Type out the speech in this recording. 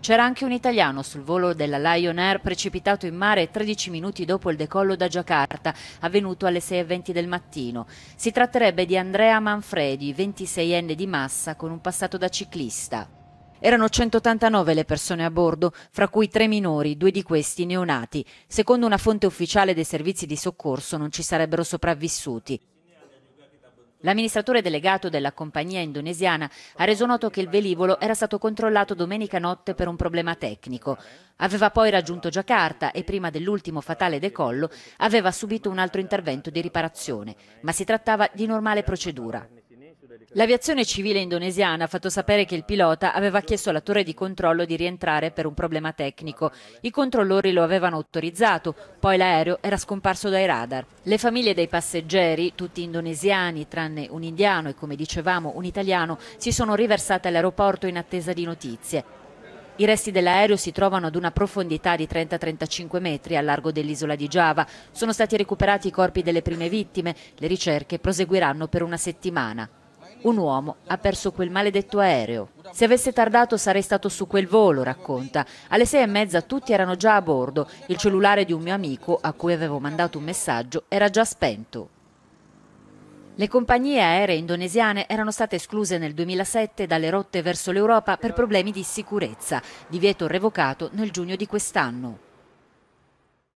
C'era anche un italiano sul volo della Lion Air precipitato in mare 13 minuti dopo il decollo da Giacarta, avvenuto alle 6.20 del mattino. Si tratterebbe di Andrea Manfredi, 26enne di Massa, con un passato da ciclista. Erano 189 le persone a bordo, fra cui tre minori, due di questi neonati. Secondo una fonte ufficiale dei servizi di soccorso non ci sarebbero sopravvissuti. L'amministratore delegato della compagnia indonesiana ha reso noto che il velivolo era stato controllato domenica notte per un problema tecnico. Aveva poi raggiunto Giacarta e prima dell'ultimo fatale decollo aveva subito un altro intervento di riparazione, ma si trattava di normale procedura. L'aviazione civile indonesiana ha fatto sapere che il pilota aveva chiesto alla torre di controllo di rientrare per un problema tecnico. I controllori lo avevano autorizzato, poi l'aereo era scomparso dai radar. Le famiglie dei passeggeri, tutti indonesiani tranne un indiano e come dicevamo un italiano, si sono riversate all'aeroporto in attesa di notizie. I resti dell'aereo si trovano ad una profondità di 30-35 metri a largo dell'isola di Giava. Sono stati recuperati i corpi delle prime vittime. Le ricerche proseguiranno per una settimana. Un uomo ha perso quel maledetto aereo. Se avesse tardato sarei stato su quel volo, racconta. Alle sei e mezza tutti erano già a bordo. Il cellulare di un mio amico, a cui avevo mandato un messaggio, era già spento. Le compagnie aeree indonesiane erano state escluse nel 2007 dalle rotte verso l'Europa per problemi di sicurezza, divieto revocato nel giugno di quest'anno.